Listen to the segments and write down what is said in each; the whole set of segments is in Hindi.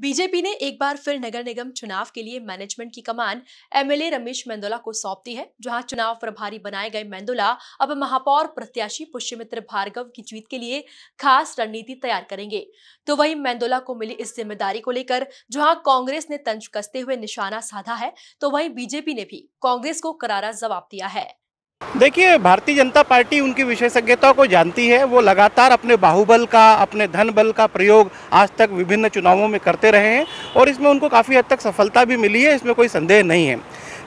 बीजेपी ने एक बार फिर नगर निगम चुनाव के लिए मैनेजमेंट की कमान एमएलए रमेश मेंदोला को सौंप दी है जहां चुनाव प्रभारी बनाए गए मेंदोला अब महापौर प्रत्याशी पुष्यमित्र भार्गव की जीत के लिए खास रणनीति तैयार करेंगे तो वहीं मेंदोला को मिली इस जिम्मेदारी को लेकर जहां कांग्रेस ने तंज कसते हुए निशाना साधा है तो वही बीजेपी ने भी कांग्रेस को करारा जवाब दिया है देखिए भारतीय जनता पार्टी उनकी विशेषज्ञता को जानती है वो लगातार अपने बाहुबल का अपने धन बल का प्रयोग आज तक विभिन्न चुनावों में करते रहे हैं और इसमें उनको काफ़ी हद तक सफलता भी मिली है इसमें कोई संदेह नहीं है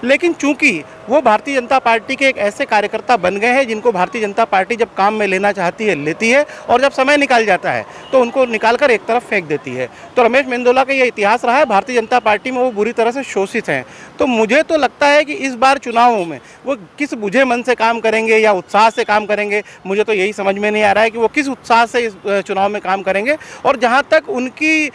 लेकिन चूंकि वो भारतीय जनता पार्टी के एक ऐसे कार्यकर्ता बन गए हैं जिनको भारतीय जनता पार्टी जब काम में लेना चाहती है लेती है और जब समय निकाल जाता है तो उनको निकाल कर एक तरफ फेंक देती है तो रमेश मेंदोला का ये इतिहास रहा है भारतीय जनता पार्टी में वो बुरी तरह से शोषित हैं तो मुझे तो लगता है कि इस बार चुनावों में वो किस बुझे मन से काम करेंगे या उत्साह से काम करेंगे मुझे तो यही समझ में नहीं आ रहा है कि वो किस उत्साह से इस चुनाव में काम करेंगे और जहाँ तक उनकी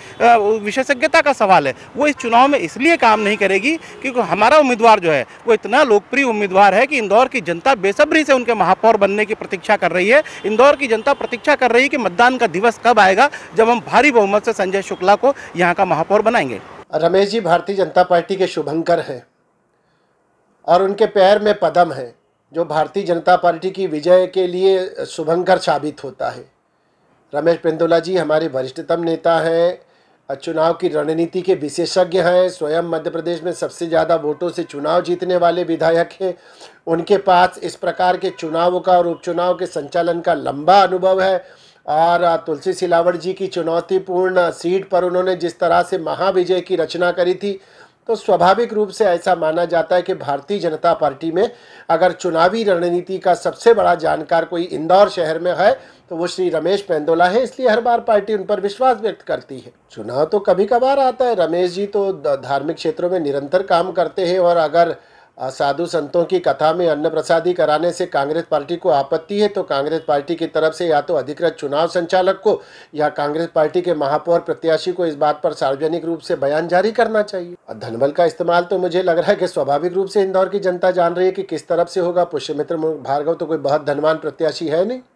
विशेषज्ञता का सवाल है वो इस चुनाव में इसलिए काम नहीं करेगी क्योंकि हमारा उम्मीदवार उम्मीदवार जो है वो इतना लोकप्रिय उम्मीदवार है कि इंदौर की जनता बेसब्री से उनके महापौर बनने की प्रतीक्षा कर रही है इंदौर की जनता प्रतीक्षा कर रही है कि मतदान का दिवस कब आएगा जब हम भारी बहुमत से संजय शुक्ला को यहाँ का महापौर बनाएंगे रमेश जी भारतीय जनता पार्टी के शुभंकर हैं और उनके पैर में पदम है जो भारतीय जनता पार्टी की विजय के लिए शुभंकर साबित होता है रमेश पेंदोला जी हमारे वरिष्ठतम नेता हैं चुनाव की रणनीति के विशेषज्ञ हैं स्वयं मध्य प्रदेश में सबसे ज़्यादा वोटों से चुनाव जीतने वाले विधायक हैं उनके पास इस प्रकार के चुनावों का और उपचुनाव के संचालन का लंबा अनुभव है और तुलसी सिलावट जी की चुनौतीपूर्ण सीट पर उन्होंने जिस तरह से महाविजय की रचना करी थी तो स्वाभाविक रूप से ऐसा माना जाता है कि भारतीय जनता पार्टी में अगर चुनावी रणनीति का सबसे बड़ा जानकार कोई इंदौर शहर में है तो वो श्री रमेश पैंदोला है इसलिए हर बार पार्टी उन पर विश्वास व्यक्त करती है चुनाव तो कभी कभार आता है रमेश जी तो धार्मिक क्षेत्रों में निरंतर काम करते हैं और अगर साधु संतों की कथा में अन्न प्रसादी कराने से कांग्रेस पार्टी को आपत्ति है तो कांग्रेस पार्टी की तरफ से या तो अधिकृत चुनाव संचालक को या कांग्रेस पार्टी के महापौर प्रत्याशी को इस बात पर सार्वजनिक रूप से बयान जारी करना चाहिए और धनबल का इस्तेमाल तो मुझे लग रहा है कि स्वाभाविक रूप से इंदौर की जनता जान रही है कि किस तरफ से होगा पुष्यमित्र भार्गव तो कोई बहुत धनवान प्रत्याशी है नहीं